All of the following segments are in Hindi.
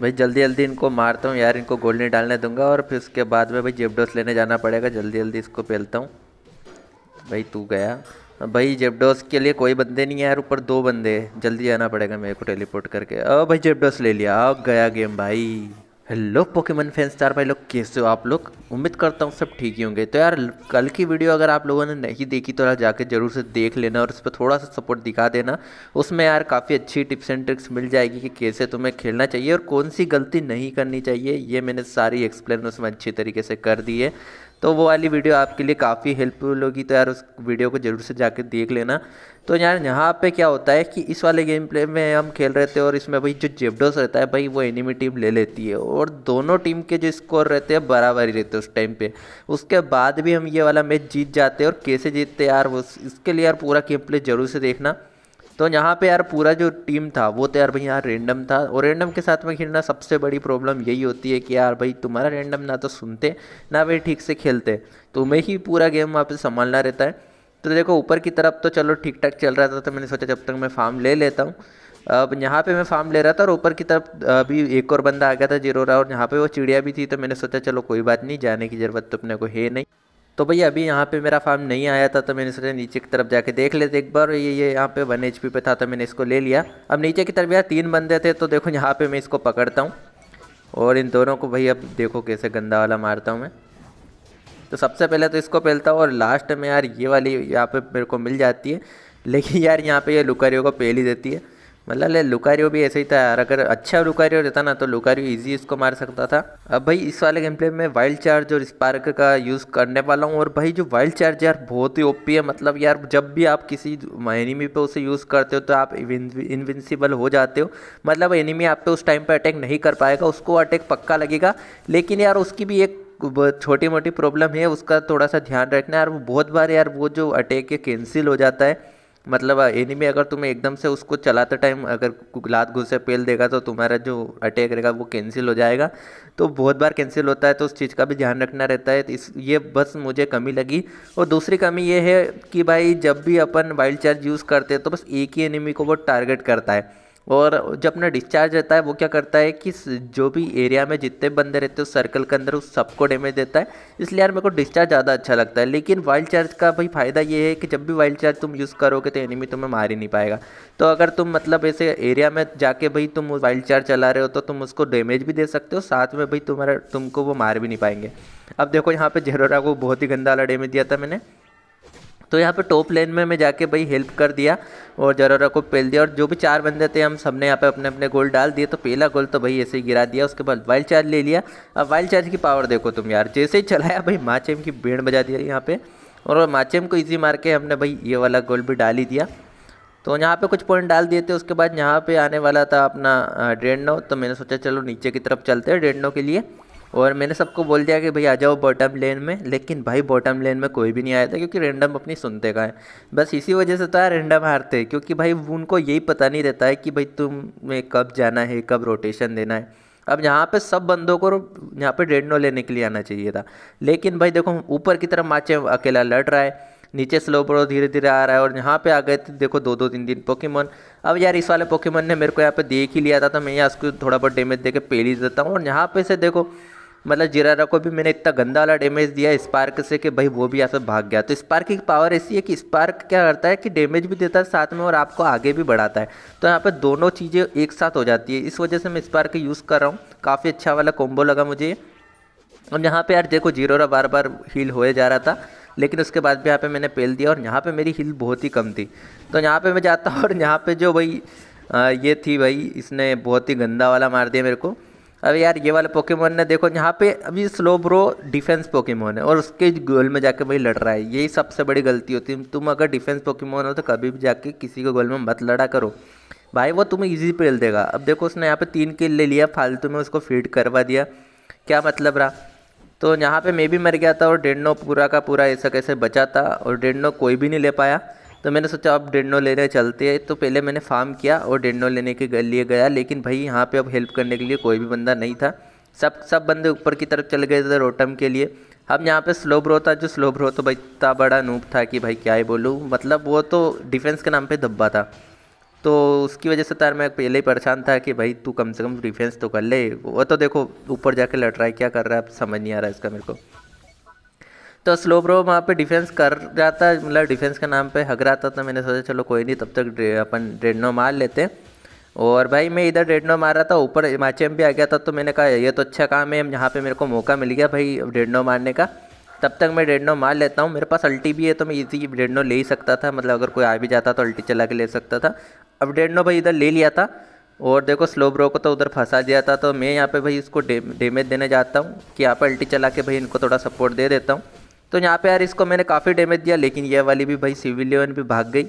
भाई जल्दी जल्दी इनको मारता हूँ यार इनको गोल नहीं डालने दूंगा और फिर उसके बाद में भाई जेबडोस लेने जाना पड़ेगा जल्दी जल्दी इसको पहलता हूँ भाई तू गया भाई जेबडोस के लिए कोई बंदे नहीं है यार ऊपर दो बंदे जल्दी जाना पड़ेगा मेरे को टेलीपोर्ट करके अः भाई जेबडोस ले लिया अब गया गेम भाई हेलो पोकेमन फैन स्टार भाई लोग कैसे हो आप लोग उम्मीद करता हूँ सब ठीक ही होंगे तो यार कल की वीडियो अगर आप लोगों ने नहीं देखी तो यार जाके ज़रूर से देख लेना और उस पर थोड़ा सा सपोर्ट दिखा देना उसमें यार काफ़ी अच्छी टिप्स एंड ट्रिक्स मिल जाएगी कि कैसे तुम्हें खेलना चाहिए और कौन सी गलती नहीं करनी चाहिए ये मैंने सारी एक्सप्लेन उसमें अच्छी तरीके से कर दी है तो वो वाली वीडियो आपके लिए काफ़ी हेल्पफुल होगी तो यार उस वीडियो को ज़रूर से जाकर देख लेना तो यार यहाँ पे क्या होता है कि इस वाले गेम प्ले में हम खेल रहे थे और इसमें भाई जो जेबडोस रहता है भाई वो एनिमी टीम ले लेती है और दोनों टीम के जो स्कोर रहते हैं बराबर ही रहते हैं उस टाइम पे उसके बाद भी हम ये वाला मैच जीत जाते हैं और कैसे जीतते यार वो इसके लिए यार पूरा गेम प्ले ज़रूर से देखना तो यहाँ पे यार पूरा जो टीम था वो तो यार भाई यार रेंडम था और रेंडम के साथ में खेलना सबसे बड़ी प्रॉब्लम यही होती है कि यार भाई तुम्हारा रेंडम ना तो सुनते ना भाई ठीक से खेलते तुम्हें ही पूरा गेम वहाँ पर संभालना रहता है तो देखो ऊपर की तरफ तो चलो ठीक ठाक चल रहा था तो मैंने सोचा जब तक मैं फार्म ले लेता हूँ अब यहाँ पे मैं फार्म ले रहा था और ऊपर की तरफ अभी एक और बंदा आ गया था जीरो रहा और यहाँ पे वो चिड़िया भी थी तो मैंने सोचा चलो कोई बात नहीं जाने की ज़रूरत तो अपने को है नहीं तो भैया अभी यहाँ पे मेरा फार्म नहीं आया था तो मैंने सोचा नीचे की तरफ जाके देख लेते एक बार ये ये यहाँ पे वन एच पे था तो मैंने इसको ले लिया अब नीचे की तरफ यार तीन बंदे थे तो देखो यहाँ पे मैं इसको पकड़ता हूँ और इन दोनों को भैया देखो कैसे गंदा वाला मारता हूँ मैं तो सबसे पहले तो इसको पहलता हूँ और लास्ट में यार ये वाली यहाँ पर मेरे को मिल जाती है लेकिन यार यहाँ पर ये लुकारियों को पहल ही देती है मतलब ले लुकारियो भी ऐसे ही था यार अगर अच्छा लुकारियो रहता ना तो लुकारियो इजी इसको मार सकता था अब भाई इस वाले गेम प्ले में वाइल्ड चार्ज और स्पार्क का यूज़ करने वाला हूँ और भाई जो वाइल्ड चार्ज यार बहुत ही ओपी है मतलब यार जब भी आप किसी एनिमी पे उसे यूज़ करते हो तो आप इनविंसिबल हो जाते हो मतलब एनिमी आप पे उस टाइम पर अटैक नहीं कर पाएगा उसको अटैक पक्का लगेगा लेकिन यार उसकी भी एक छोटी मोटी प्रॉब्लम है उसका थोड़ा सा ध्यान रखना यार वो बहुत बार यार वो जो अटैक है कैंसिल हो जाता है मतलब एनिमी अगर तुम्हें एकदम से उसको चलाते टाइम अगर लात घुस से पेल देगा तो तुम्हारा जो अटैक रहेगा वो कैंसिल हो जाएगा तो बहुत बार कैंसिल होता है तो उस चीज़ का भी ध्यान रखना रहता है तो इस ये बस मुझे कमी लगी और दूसरी कमी ये है कि भाई जब भी अपन वाइल्ड चार्ज यूज़ करते हैं तो बस एक ही एनिमी को वो टारगेट करता है और जब अपना डिस्चार्ज रहता है वो क्या करता है कि जो भी एरिया में जितने बंदे रहते हैं सर्कल के अंदर उस सबको डैमेज देता है इसलिए यार मेरे को डिस्चार्ज ज़्यादा अच्छा लगता है लेकिन वाइल्ड चार्ज का भाई फ़ायदा ये है कि जब भी वाइल्ड चार्ज तुम यूज़ करोगे तो एनिमी तुम्हें मार ही नहीं पाएगा तो अगर तुम मतलब ऐसे एरिया में जाके भाई तुम वाइल्ड चार्ज चला रहे हो तो तुम उसको डैमेज भी दे सकते हो साथ में भाई तुम्हारा तुमको वो मार भी नहीं पाएंगे अब देखो यहाँ पर जेरोरा को बहुत ही गंदा वाला डैमेज दिया था मैंने तो यहाँ पे टॉप लेन में मैं जाके भाई हेल्प कर दिया और जरोरा को पेल दिया और जो भी चार बंदे थे हम सबने यहाँ पे अपने अपने गोल डाल दिए तो पहला गोल तो भाई ऐसे ही गिरा दिया उसके बाद वाइल्ड चार्ज ले लिया अब वाइल्ड चार्ज की पावर देखो तुम यार जैसे ही चलाया भाई माचेम की भीड़ बजा दिया यहाँ पर और माचेम को ईजी मार के हमने भाई ये वाला गोल भी डाल ही दिया तो यहाँ पे कुछ पॉइंट डाल दिए थे उसके बाद यहाँ पे आने वाला था अपना डेढ़ नौ तो मैंने सोचा चलो नीचे की तरफ चलते हैं डेढ़ नौ के लिए और मैंने सबको बोल दिया कि भाई आ जाओ बॉटम लेन में लेकिन भाई बॉटम लेन में कोई भी नहीं आया था क्योंकि रेंडम अपनी सुनते का है बस इसी वजह से तो यार रेंडम हारते हैं क्योंकि भाई उनको यही पता नहीं रहता है कि भाई तुम्हें कब जाना है कब रोटेशन देना है अब यहाँ पे सब बंदों को यहाँ पे रेडनो लेने के लिए आना चाहिए था लेकिन भाई देखो ऊपर की तरफ माचे अकेला लड़ रहा है नीचे स्लो पर धीरे धीरे आ रहा है और यहाँ पे आ गए थे देखो दो दो तीन दिन पोकेमोन अब यार इस वाले पोकेमोन ने मेरे को यहाँ पे देख ही लिया था तो मैं यहाँ उसको थोड़ा बहुत डैमेज दे के पेल ही देता हूँ और यहाँ पे से देखो मतलब जिरारा को भी मैंने इतना गंदा वाला डैमेज दिया स्पार्क से कि भाई वो भी यहाँ से भाग गया तो स्पार्क की पावर ऐसी है कि स्पार्क क्या करता है कि डैमेज भी देता है साथ में और आपको आगे भी बढ़ाता है तो यहाँ पर दोनों चीज़ें एक साथ हो जाती है इस वजह से मैं स्पार्क यूज़ कर रहा हूँ काफ़ी अच्छा वाला कॉम्बो लगा मुझे और यहाँ पर यार देखो जीरोरा बार बार हील हो जा रहा था लेकिन उसके बाद भी यहाँ पर मैंने पेल दिया और यहाँ पर मेरी हील बहुत ही कम थी तो यहाँ पर मैं जाता हूँ और यहाँ पर जो भाई आ, ये थी भाई इसने बहुत ही गंदा वाला मार दिया मेरे को अब यार ये वाला पोकेमोन ने देखो यहाँ पे अभी स्लो ब्रो डिफेंस पोकेमोन है और उसके गोल में जाके भाई लड़ रहा है यही सबसे बड़ी गलती होती है तुम अगर डिफेंस पोकेमोन हो तो कभी भी जाके किसी के गोल में मत लड़ा करो भाई वो तुम्हें ईजी पेल देगा अब देखो उसने यहाँ पे तीन किल ले लिया फालतू में उसको फीड करवा दिया क्या मतलब रहा तो यहाँ पर मैं भी मर गया था और डेढ़ पूरा का पूरा ऐसा कैसे बचा था और डेढ़ कोई भी नहीं ले पाया तो मैंने सोचा अब डेंडो लेने चलते हैं तो पहले मैंने फार्म किया और डेंडो लेने के लिए गया लेकिन भाई यहाँ पर अब हेल्प करने के लिए कोई भी बंदा नहीं था सब सब बंदे ऊपर की तरफ चले गए थे रोटम के लिए हम यहाँ पे स्लो ब्रो था जो स्लो ब्रो तो भाई इतना बड़ा नूप था कि भाई क्या ही बोलूँ मतलब वो तो डिफेंस के नाम पर धब्बा था तो उसकी वजह से तार तो मैं पहले ही परेशान था कि भाई तू कम से कम डिफेंस तो कर ले वो तो देखो ऊपर जाके लड़ रहा है क्या कर रहा है समझ नहीं आ रहा है इसका मेरे को तो स्लो ब्रो वहाँ पे डिफेंस कर रहा था मतलब डिफेंस के नाम पे हग रहा था तो मैंने सोचा चलो कोई नहीं तब तक डे, अपन डेडनो मार लेते और भाई मैं इधर डेडनो मार रहा था ऊपर माचेम भी आ गया था तो मैंने कहा ये तो अच्छा काम है यहाँ पे मेरे को मौका मिल गया भाई डेडनो मारने का तब तक मैं डेडनो मार लेता हूँ मेरे पास अल्टी भी है तो मैं इजी डेडनो ले ही सकता था मतलब अगर कोई आ भी जाता तो अल्टी चला के ले सकता था अब डेडनो भाई इधर ले लिया था और देखो स्लो ब्रो को तो उधर फंसा दिया था तो मैं यहाँ पे भाई इसको डे डेमेज देने जाता हूँ कि यहाँ पर अल्टी चला के भाई इनको थोड़ा सपोर्ट दे देता हूँ तो यहाँ पे यार इसको मैंने काफ़ी डैमेज दिया लेकिन ये वाली भी भाई सिविलियन भी भाग गई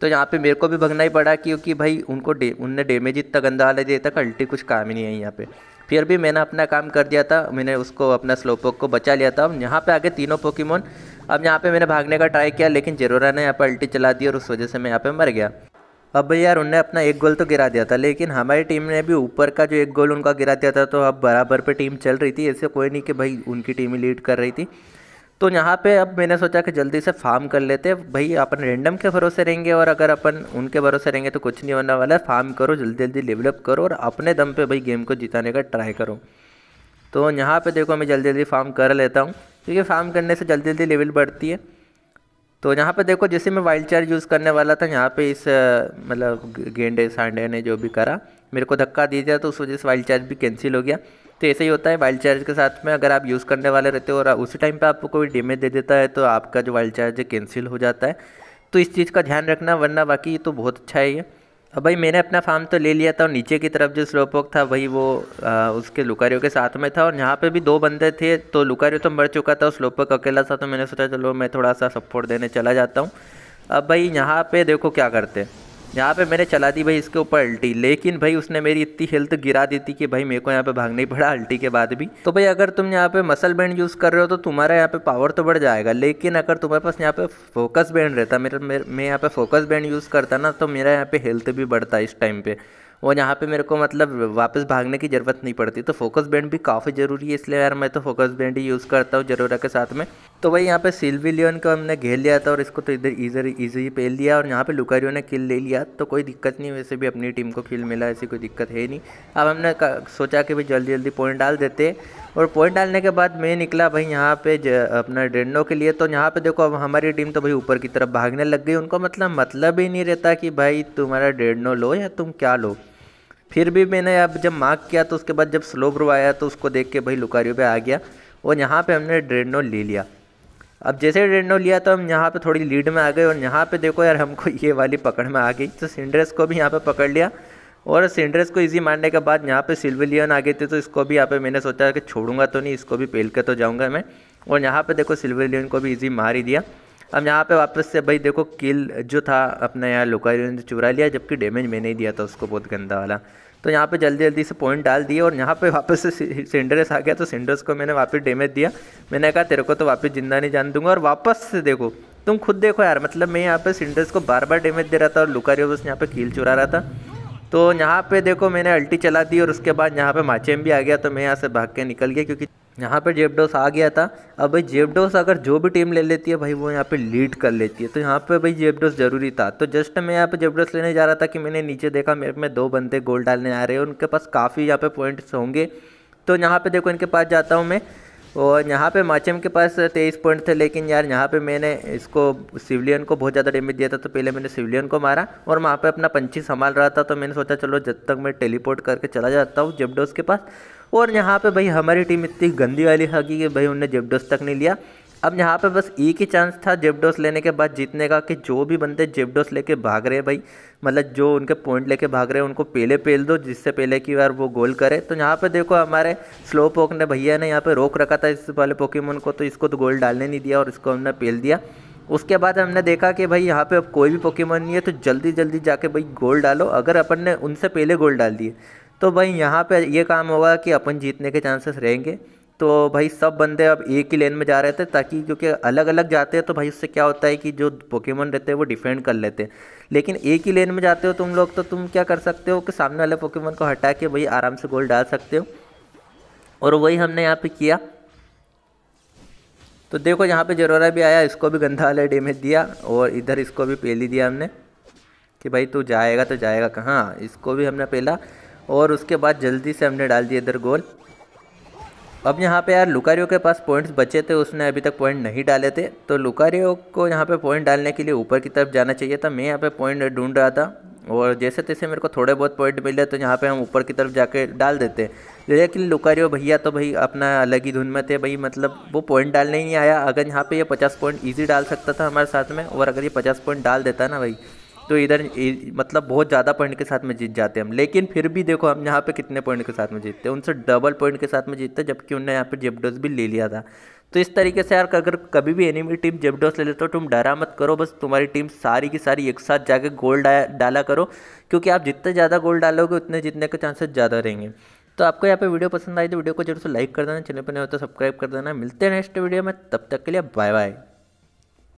तो यहाँ पे मेरे को भी भगना ही पड़ा क्योंकि भाई उनको डे उनने डैमेज इतना गंदा वाला दिया था अल्टी कुछ काम ही नहीं है यहाँ पे फिर भी मैंने अपना काम कर दिया था मैंने उसको अपना स्लोपोक को बचा लिया था अब यहाँ पर आगे तीनों पोकीमोन अब यहाँ पर मैंने भागने का ट्राई किया लेकिन जरूरा ने यहाँ पर अल्टी चला दी और उस वजह से मैं यहाँ पर मर गया अब भाई यार उनने अपना एक गोल तो गिरा दिया था लेकिन हमारी टीम ने भी ऊपर का जो एक गोल उनका गिरा दिया था तो अब बराबर पे टीम चल रही थी ऐसे कोई नहीं कि भाई उनकी टीम ही लीड कर रही थी तो यहाँ पे अब मैंने सोचा कि जल्दी से फार्म कर लेते हैं भाई अपन रेंडम के भरोसे रहेंगे और अगर अपन उनके भरोसे रहेंगे तो कुछ नहीं होने वाला है फार्म करो जल्दी जल्दी डेवलप करो और अपने दम पे भाई गेम को जिताने का ट्राई करो तो यहाँ पे देखो मैं जल्दी जल्दी फार्म कर लेता हूँ क्योंकि फार्म करने से जल्दी जल्दी लेवल बढ़ती है तो यहाँ पर देखो जैसे मैं वाइल्ड चार्ज यूज़ करने वाला था यहाँ पर इस मतलब गेंडे सांडे ने जो भी करा मेरे को धक्का दिया तो उस वजह से वाइल्ड चार्ज भी कैंसिल हो गया तो ऐसे ही होता है वाइल्ड चार्ज के साथ में अगर आप यूज़ करने वाले रहते हो और उसी टाइम पर आपको कोई डेमेज दे देता है तो आपका जो वाइल्ड चार्ज है कैंसिल हो जाता है तो इस चीज़ का ध्यान रखना वरना बाकी तो बहुत अच्छा है ये अब भाई मैंने अपना फार्म तो ले लिया था और नीचे की तरफ जो स्लोपोक था वही वो आ, उसके लुकारियों के साथ में था और यहाँ पे भी दो बंदे थे तो लुकारियो तो मर चुका था और स्लोपोक अकेला था तो मैंने सोचा चलो मैं थोड़ा सा सपोर्ट देने चला जाता हूँ अब भाई यहाँ पे देखो क्या करते हैं यहाँ पे मैंने चला दी भाई इसके ऊपर अल्टी लेकिन भाई उसने मेरी इतनी हेल्थ गिरा दी थी कि भाई मेरे को यहाँ पे भागना ही पड़ा अल्टी के बाद भी तो भाई अगर तुम यहाँ पे मसल बैंड यूज़ कर रहे हो तो तुम्हारा यहाँ पे पावर तो बढ़ जाएगा लेकिन अगर तुम्हारे पास यहाँ पे फोकस बैंड रहता मेरा मैं यहाँ पे फोकस बैंड यूज़ करता ना तो मेरा यहाँ पे हेल्थ भी बढ़ता इस टाइम पे और यहाँ पे मेरे को मतलब वापस भागने की ज़रूरत नहीं पड़ती तो फोकस बैंड भी काफ़ी ज़रूरी है इसलिए यार मैं तो फोकस बैंड ही यूज़ करता हूँ जरूरत के साथ में तो वही यहाँ पे सिल्विलियन को हमने घेर लिया था और इसको तो इधर इधर ईजी पेल लिया और यहाँ पे लुकारियो ने किल ले लिया तो कोई दिक्कत नहीं वैसे भी अपनी टीम को किल मिला ऐसी कोई दिक्कत है नहीं अब हमने सोचा कि भाई जल्दी जल्दी पॉइंट डाल देते और पॉइंट डालने के बाद मैं निकला भाई यहाँ पे अपना डेंडो के लिए तो यहाँ पे देखो अब हमारी टीम तो भाई ऊपर की तरफ भागने लग गई उनको मतलब मतलब ही नहीं रहता कि भाई तुम्हारा डेंडो लो या तुम क्या लो फिर भी मैंने अब जब मार्क किया तो उसके बाद जब स्लो ब्रो आया तो उसको देख के भाई लुकारियो पे आ गया और यहाँ पे हमने ड्रेनो ले लिया अब जैसे ड्रेनो लिया तो हम यहाँ पे थोड़ी लीड में आ गए और यहाँ पे देखो यार हमको ये वाली पकड़ में आ गई तो सिंड्रेस को भी यहाँ पे पकड़ लिया और सिंड्रेस को इजी मारने के बाद यहाँ पे लियन आ गए थे तो इसको भी यहाँ पे मैंने सोचा कि छोड़ूंगा तो नहीं इसको भी पेल के तो जाऊँगा मैं और यहाँ पर देखो लियन को भी ईजी मार ही दिया अब यहाँ पे वापस से भाई देखो किल जो था अपने यहाँ लोकारियो ने तो चुरा लिया जबकि डैमेज मैंने ही दिया था उसको बहुत गंदा वाला तो यहाँ पे जल्दी जल्दी से पॉइंट डाल दिए और यहाँ पे वापस से सेंडरस आ गया तो सेंडरस को मैंने वापस डैमेज दिया मैंने कहा तेरे को तो वापस जिंदा नहीं जान दूंगा और वापस से देखो तुम खुद देखो यार मतलब मैं यहाँ पे सेंडरस को बार बार डैमेज दे रहा था और लुकारियो बस यहाँ पे कील चुरा रहा था तो यहाँ पे देखो मैंने अल्टी चला दी और उसके बाद यहाँ पे माचेम भी आ गया तो मैं यहाँ से भाग के निकल गया क्योंकि यहाँ पर जेबडोस आ गया था अब भाई जेबडोस अगर जो भी टीम ले लेती है भाई वो यहाँ पे लीड कर लेती है तो यहाँ पे भाई जेबडोस ज़रूरी था तो जस्ट मैं यहाँ पे जेबडोस लेने जा रहा था कि मैंने नीचे देखा मेरे में दो बंदे गोल डालने आ रहे हैं उनके पास काफ़ी यहाँ पे पॉइंट्स होंगे तो यहाँ पे देखो इनके पास जाता हूँ मैं और यहाँ पे माचम के पास तेईस पॉइंट थे लेकिन यार यहाँ पे मैंने इसको सिविलियन को बहुत ज़्यादा डैमेज दिया था तो पहले मैंने सिविलियन को मारा और वहाँ पे अपना पंछी संभाल रहा था तो मैंने सोचा चलो जब तक मैं टेलीपोर्ट करके चला जाता हूँ जेबडोस के पास और यहाँ पे भाई हमारी टीम इतनी गंदी वाली हगी कि भाई उन्हें जेबडोस तक नहीं लिया अब यहाँ पे बस एक ही चांस था जेबडोस लेने के बाद जीतने का कि जो भी बंदे जेबडोस लेके भाग रहे हैं भाई मतलब जो उनके पॉइंट लेके भाग रहे हैं उनको पहले पेल दो जिससे पहले की बार वो गोल करे तो यहाँ पे देखो हमारे स्लो पोक ने भैया ने यहाँ पे रोक रखा था इस वाले पोकेमोन को तो इसको तो गोल डालने नहीं दिया और इसको हमने पेल दिया उसके बाद हमने देखा कि भाई यहाँ पर अब कोई भी पोकेमोन नहीं है तो जल्दी जल्दी जाके भाई गोल डालो अगर अपन ने उनसे पहले गोल डाल दिए तो भाई यहाँ पर ये काम होगा कि अपन जीतने के चांसेस रहेंगे तो भाई सब बंदे अब एक ही लेन में जा रहे थे ताकि क्योंकि अलग अलग जाते हैं तो भाई उससे क्या होता है कि जो पोकेमोन रहते हैं वो डिफेंड कर लेते हैं लेकिन एक ही लेन में जाते हो तुम लोग तो तुम क्या कर सकते हो कि सामने वाले पोकेमोन को हटा के भाई आराम से गोल डाल सकते हो और वही हमने यहाँ पर किया तो देखो यहाँ पर जरोरा भी आया इसको भी गंदा वाला डेमेज दिया और इधर इसको भी पेली दिया हमने कि भाई तू जाएगा तो जाएगा कहाँ इसको भी हमने पेला और उसके बाद जल्दी से हमने डाल दिया इधर गोल अब यहाँ पे यार लुकारियो के पास पॉइंट्स बचे थे उसने अभी तक पॉइंट नहीं डाले थे तो लुकारियो को यहाँ पे पॉइंट डालने के लिए ऊपर की तरफ जाना चाहिए था मैं यहाँ पे पॉइंट ढूंढ रहा था और जैसे तैसे मेरे को थोड़े बहुत पॉइंट मिले तो यहाँ पे हम ऊपर की तरफ जाके डाल देते लेकिन लुकारियो भैया तो भाई अपना अलग ही धुन में थे भाई मतलब वो पॉइंट डालने ही नहीं आया अगर यहाँ पर ये पचास पॉइंट ईजी डाल सकता था हमारे साथ में और अगर ये पचास पॉइंट डाल देता ना भाई तो इधर मतलब बहुत ज़्यादा पॉइंट के साथ में जीत जाते हैं हम लेकिन फिर भी देखो हम यहाँ पे कितने पॉइंट के साथ में जीतते हैं उनसे डबल पॉइंट के साथ में जीतते हैं जबकि उनने यहाँ पे जेबडोस भी ले लिया था तो इस तरीके से यार अगर कभी भी एनिमी टीम जेबडोस ले लेते हो तुम डरा मत करो बस तुम्हारी टीम सारी की सारी एक साथ जाके गोल डाला करो क्योंकि आप जितने ज़्यादा गोल डालोगे उतने जीतने के चांसेस ज़्यादा रहेंगे तो आपको यहाँ पर वीडियो पसंद आई तो वीडियो को जरूर से लाइक कर देना चैनल पर नहीं होता सब्सक्राइब कर देना मिलते हैं नेक्स्ट वीडियो में तब तक के लिए बाय बाय